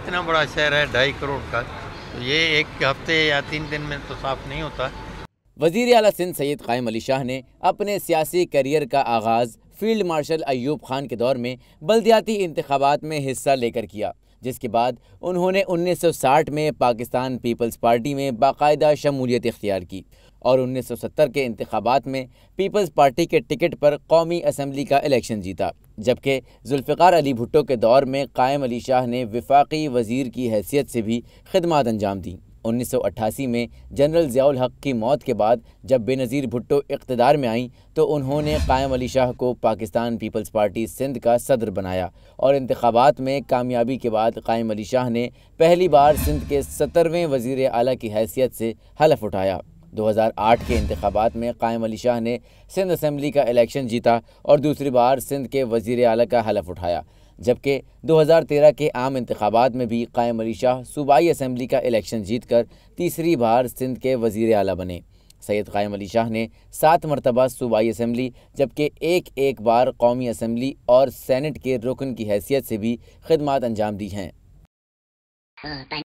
इतना बड़ा शहर है ढाई करोड़ का तो ये एक हफ्ते या तीन दिन में तो साफ नहीं होता वजीर अला सिंध सैद कायम अली शाह ने अपने सियासी करियर का आगाज़ फील्ड मार्शल अयूब खान के दौर में बल्दियाती इंतबात में हिस्सा लेकर किया जिसके बाद उन्होंने 1960 में पाकिस्तान पीपल्स पार्टी में बाकायदा शमूलियत इख्तियार की और 1970 के इंतबात में पीपल्स पार्टी के टिकट पर कौमी असम्बली का इलेक्शन जीता जबकि जुल्फ़ार अली भुट्टो के दौर में कायम अली शाह ने विफाक़ी वज़ीर की हैसियत से भी खदमात अंजाम दीं 1988 में जनरल ज़ियाउल हक की मौत के बाद जब बेनज़ीर भुट्टो इकतदार में आईं तो उन्होंने कायम अली शाह को पाकिस्तान पीपल्स पार्टी सिंध का सदर बनाया और इंतबात में कामयाबी के बाद कायम अली शाह ने पहली बार सिंध के सत्तरवें वजीर अली की हैसियत से हलफ उठाया 2008 के इंतबात में कायम अली शाह ने सिंध असम्बली का इलेक्शन जीता और दूसरी बार सिंध के वजीर अली का हलफ उठाया जबकि 2013 के आम इंतबात में भी कायम अली शाह सूबाई असम्बली का इलेक्शन जीतकर तीसरी बार सिंध के वजीर अली बने सैयद कायम अली शाह ने सात मरतबा सूबाई असम्बली जबकि एक एक बार कौमी असम्बली और सैनट के रुकन की हैसियत से भी खदमात अंजाम दी हैं हाँ,